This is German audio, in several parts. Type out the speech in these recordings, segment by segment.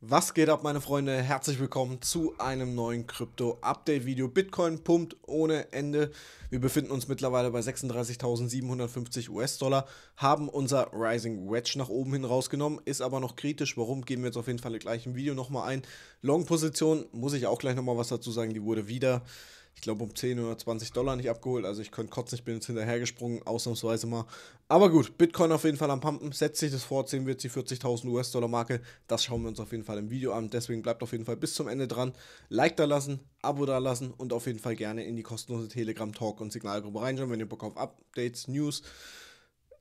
Was geht ab, meine Freunde? Herzlich willkommen zu einem neuen Krypto-Update-Video. Bitcoin pumpt ohne Ende. Wir befinden uns mittlerweile bei 36.750 US-Dollar, haben unser Rising Wedge nach oben hin rausgenommen, ist aber noch kritisch. Warum, gehen wir jetzt auf jeden Fall gleich im Video nochmal ein. Long-Position, muss ich auch gleich nochmal was dazu sagen, die wurde wieder ich glaube, um 10 oder 20 Dollar nicht abgeholt. Also ich könnte kotzen, ich bin jetzt hinterhergesprungen, ausnahmsweise mal. Aber gut, Bitcoin auf jeden Fall am Pumpen. Setzt sich das vor, sehen wir jetzt die 40.000 US-Dollar-Marke. Das schauen wir uns auf jeden Fall im Video an. Deswegen bleibt auf jeden Fall bis zum Ende dran. Like da lassen, Abo da lassen und auf jeden Fall gerne in die kostenlose Telegram-Talk- und Signalgruppe reinschauen, wenn ihr Bock auf Updates, News.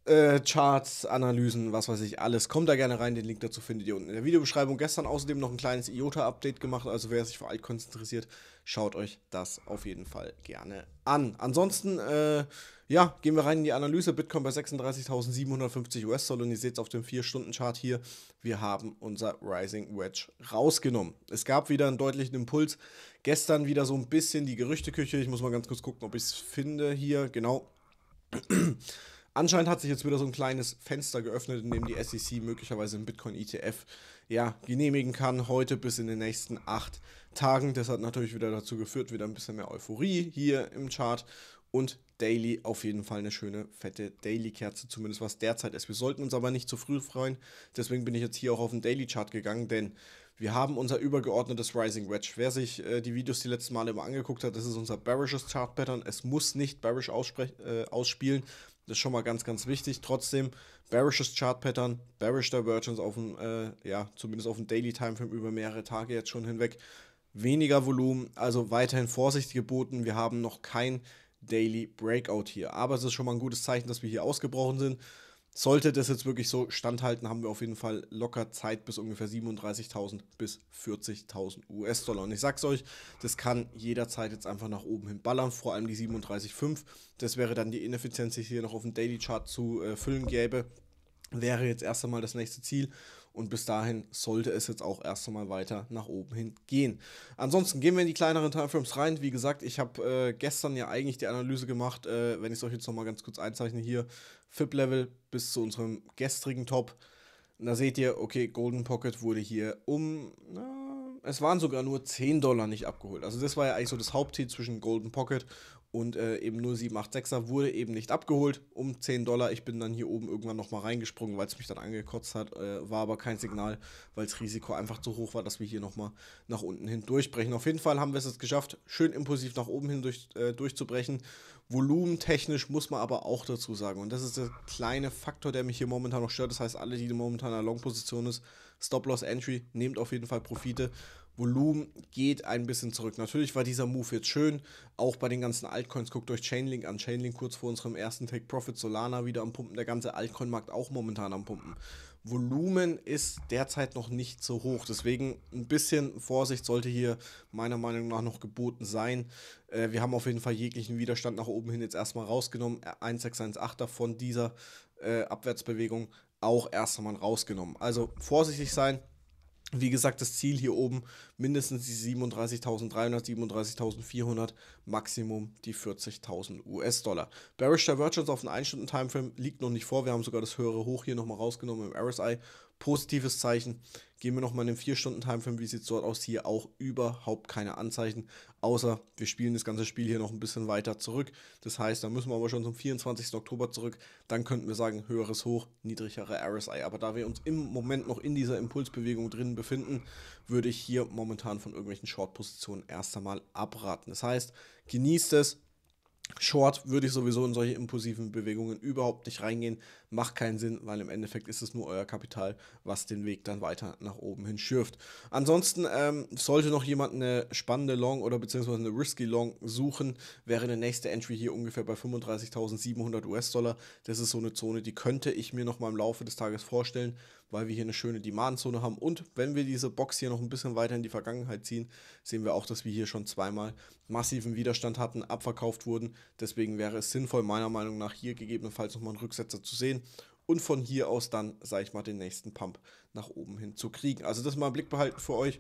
Äh, Charts, Analysen, was weiß ich, alles. Kommt da gerne rein, den Link dazu findet ihr unten in der Videobeschreibung. Gestern außerdem noch ein kleines IOTA-Update gemacht, also wer sich für Altcoins interessiert, schaut euch das auf jeden Fall gerne an. Ansonsten, äh, ja, gehen wir rein in die Analyse. Bitcoin bei 36.750 US-Dollar und ihr seht es auf dem 4-Stunden-Chart hier, wir haben unser Rising Wedge rausgenommen. Es gab wieder einen deutlichen Impuls. Gestern wieder so ein bisschen die Gerüchteküche. Ich muss mal ganz kurz gucken, ob ich es finde hier. Genau. Anscheinend hat sich jetzt wieder so ein kleines Fenster geöffnet, in dem die SEC möglicherweise einen Bitcoin-ETF ja, genehmigen kann, heute bis in den nächsten acht Tagen. Das hat natürlich wieder dazu geführt, wieder ein bisschen mehr Euphorie hier im Chart und Daily auf jeden Fall eine schöne, fette Daily-Kerze, zumindest was derzeit ist. Wir sollten uns aber nicht zu früh freuen, deswegen bin ich jetzt hier auch auf den Daily-Chart gegangen, denn wir haben unser übergeordnetes Rising Wedge. Wer sich äh, die Videos die letzten Male immer angeguckt hat, das ist unser bearishes Chart-Pattern. Es muss nicht bearish äh, ausspielen, das ist schon mal ganz, ganz wichtig. Trotzdem, bearishes Chart-Pattern, bearish Divergence auf dem, äh, ja, zumindest auf dem Daily Timeframe über mehrere Tage jetzt schon hinweg. Weniger Volumen, also weiterhin Vorsicht geboten. Wir haben noch kein Daily Breakout hier. Aber es ist schon mal ein gutes Zeichen, dass wir hier ausgebrochen sind sollte das jetzt wirklich so standhalten, haben wir auf jeden Fall locker Zeit bis ungefähr 37.000 bis 40.000 US-Dollar. Und ich sag's euch, das kann jederzeit jetzt einfach nach oben hin ballern, vor allem die 37,5. Das wäre dann die Ineffizienz, die ich hier noch auf dem Daily Chart zu äh, füllen gäbe. Wäre jetzt erst einmal das nächste Ziel und bis dahin sollte es jetzt auch erst einmal weiter nach oben hin gehen. Ansonsten gehen wir in die kleineren Timeframes rein. Wie gesagt, ich habe äh, gestern ja eigentlich die Analyse gemacht, äh, wenn ich es euch jetzt nochmal ganz kurz einzeichne hier, FIP-Level bis zu unserem gestrigen Top. Und da seht ihr, okay, Golden Pocket wurde hier um, na, es waren sogar nur 10 Dollar nicht abgeholt. Also das war ja eigentlich so das Hauptziel zwischen Golden Pocket und äh, eben 0786er wurde eben nicht abgeholt um 10 Dollar. Ich bin dann hier oben irgendwann nochmal reingesprungen, weil es mich dann angekotzt hat. Äh, war aber kein Signal, weil das Risiko einfach zu hoch war, dass wir hier nochmal nach unten hin durchbrechen. Auf jeden Fall haben wir es jetzt geschafft, schön impulsiv nach oben hin durch, äh, durchzubrechen. Volumentechnisch muss man aber auch dazu sagen. Und das ist der kleine Faktor, der mich hier momentan noch stört. Das heißt, alle, die momentan in einer Long-Position ist, Stop-Loss-Entry, nehmt auf jeden Fall Profite Volumen geht ein bisschen zurück. Natürlich war dieser Move jetzt schön, auch bei den ganzen Altcoins. Guckt euch Chainlink an. Chainlink kurz vor unserem ersten Take Profit, Solana wieder am Pumpen, der ganze Altcoin-Markt auch momentan am Pumpen. Volumen ist derzeit noch nicht so hoch. Deswegen ein bisschen Vorsicht sollte hier meiner Meinung nach noch geboten sein. Äh, wir haben auf jeden Fall jeglichen Widerstand nach oben hin jetzt erstmal rausgenommen. 1618er von dieser äh, Abwärtsbewegung auch erst einmal rausgenommen. Also vorsichtig sein wie gesagt, das Ziel hier oben mindestens die 37.300, 37.400, Maximum die 40.000 US-Dollar. Bearish Divergence auf den 1-Stunden-Timeframe liegt noch nicht vor. Wir haben sogar das höhere Hoch hier nochmal rausgenommen im RSI positives Zeichen. Gehen wir nochmal in den 4-Stunden-Timeframe, wie sieht es dort aus? Hier auch überhaupt keine Anzeichen, außer wir spielen das ganze Spiel hier noch ein bisschen weiter zurück. Das heißt, da müssen wir aber schon zum 24. Oktober zurück. Dann könnten wir sagen, höheres Hoch, niedrigere RSI. Aber da wir uns im Moment noch in dieser Impulsbewegung drin befinden, würde ich hier momentan von irgendwelchen Short-Positionen erst einmal abraten. Das heißt, genießt es, Short würde ich sowieso in solche impulsiven Bewegungen überhaupt nicht reingehen. Macht keinen Sinn, weil im Endeffekt ist es nur euer Kapital, was den Weg dann weiter nach oben hin schürft. Ansonsten ähm, sollte noch jemand eine spannende Long oder beziehungsweise eine risky Long suchen, wäre der nächste Entry hier ungefähr bei 35.700 US-Dollar. Das ist so eine Zone, die könnte ich mir noch mal im Laufe des Tages vorstellen weil wir hier eine schöne Demandzone haben. Und wenn wir diese Box hier noch ein bisschen weiter in die Vergangenheit ziehen, sehen wir auch, dass wir hier schon zweimal massiven Widerstand hatten, abverkauft wurden. Deswegen wäre es sinnvoll, meiner Meinung nach hier gegebenenfalls nochmal einen Rücksetzer zu sehen und von hier aus dann, sage ich mal, den nächsten Pump nach oben hin zu kriegen. Also das mal im Blick behalten für euch.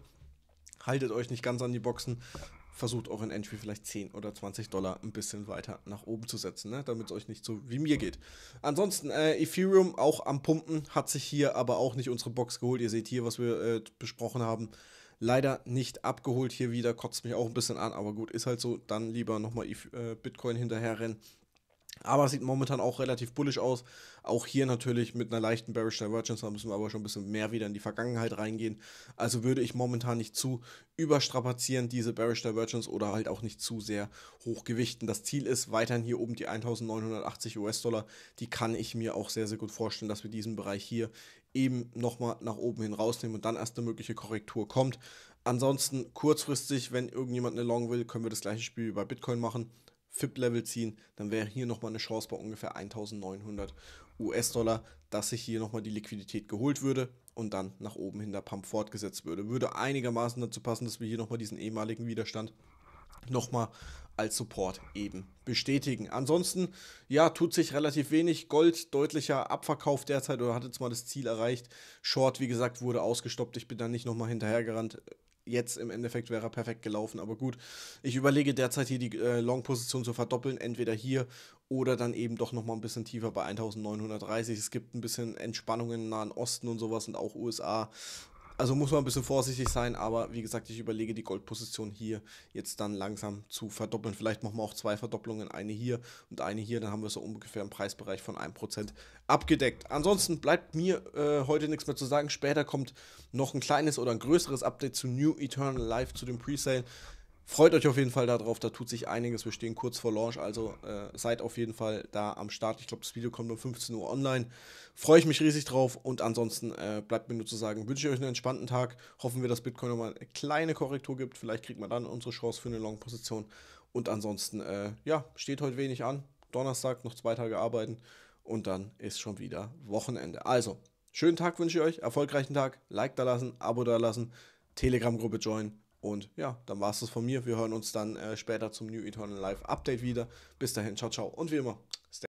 Haltet euch nicht ganz an die Boxen, versucht euren Entry vielleicht 10 oder 20 Dollar ein bisschen weiter nach oben zu setzen, ne? damit es euch nicht so wie mir geht. Ansonsten, äh, Ethereum auch am Pumpen, hat sich hier aber auch nicht unsere Box geholt. Ihr seht hier, was wir äh, besprochen haben. Leider nicht abgeholt hier wieder, kotzt mich auch ein bisschen an, aber gut, ist halt so. Dann lieber nochmal äh, Bitcoin hinterherrennen aber es sieht momentan auch relativ bullisch aus. Auch hier natürlich mit einer leichten Bearish Divergence, da müssen wir aber schon ein bisschen mehr wieder in die Vergangenheit reingehen. Also würde ich momentan nicht zu überstrapazieren, diese Bearish Divergence, oder halt auch nicht zu sehr hochgewichten. Das Ziel ist weiterhin hier oben die 1980 US-Dollar. Die kann ich mir auch sehr, sehr gut vorstellen, dass wir diesen Bereich hier eben nochmal nach oben hin rausnehmen und dann erst eine mögliche Korrektur kommt. Ansonsten kurzfristig, wenn irgendjemand eine Long will, können wir das gleiche Spiel wie bei Bitcoin machen. FIP-Level ziehen, dann wäre hier nochmal eine Chance bei ungefähr 1900 US-Dollar, dass sich hier nochmal die Liquidität geholt würde und dann nach oben hin der Pump fortgesetzt würde. Würde einigermaßen dazu passen, dass wir hier nochmal diesen ehemaligen Widerstand nochmal als Support eben bestätigen. Ansonsten, ja, tut sich relativ wenig. Gold deutlicher Abverkauf derzeit oder hat jetzt mal das Ziel erreicht. Short, wie gesagt, wurde ausgestoppt. Ich bin da nicht nochmal hinterhergerannt jetzt im Endeffekt wäre er perfekt gelaufen. Aber gut, ich überlege derzeit hier die äh, Long-Position zu verdoppeln, entweder hier oder dann eben doch nochmal ein bisschen tiefer bei 1930. Es gibt ein bisschen Entspannungen im Nahen Osten und sowas und auch USA. Also muss man ein bisschen vorsichtig sein, aber wie gesagt, ich überlege die Goldposition hier jetzt dann langsam zu verdoppeln. Vielleicht machen wir auch zwei Verdopplungen, eine hier und eine hier, dann haben wir so ungefähr im Preisbereich von 1% abgedeckt. Ansonsten bleibt mir äh, heute nichts mehr zu sagen. Später kommt noch ein kleines oder ein größeres Update zu New Eternal Life, zu dem Presale. Freut euch auf jeden Fall darauf, da tut sich einiges. Wir stehen kurz vor Launch, also äh, seid auf jeden Fall da am Start. Ich glaube, das Video kommt um 15 Uhr online. Freue ich mich riesig drauf und ansonsten äh, bleibt mir nur zu sagen, wünsche ich euch einen entspannten Tag. Hoffen wir, dass Bitcoin nochmal eine kleine Korrektur gibt. Vielleicht kriegt man dann unsere Chance für eine Long-Position. Und ansonsten, äh, ja, steht heute wenig an. Donnerstag noch zwei Tage arbeiten und dann ist schon wieder Wochenende. Also, schönen Tag wünsche ich euch, erfolgreichen Tag. Like da lassen, Abo da lassen, Telegram-Gruppe joinen. Und ja, dann war es das von mir. Wir hören uns dann äh, später zum New Eternal Live Update wieder. Bis dahin, ciao, ciao. Und wie immer, stay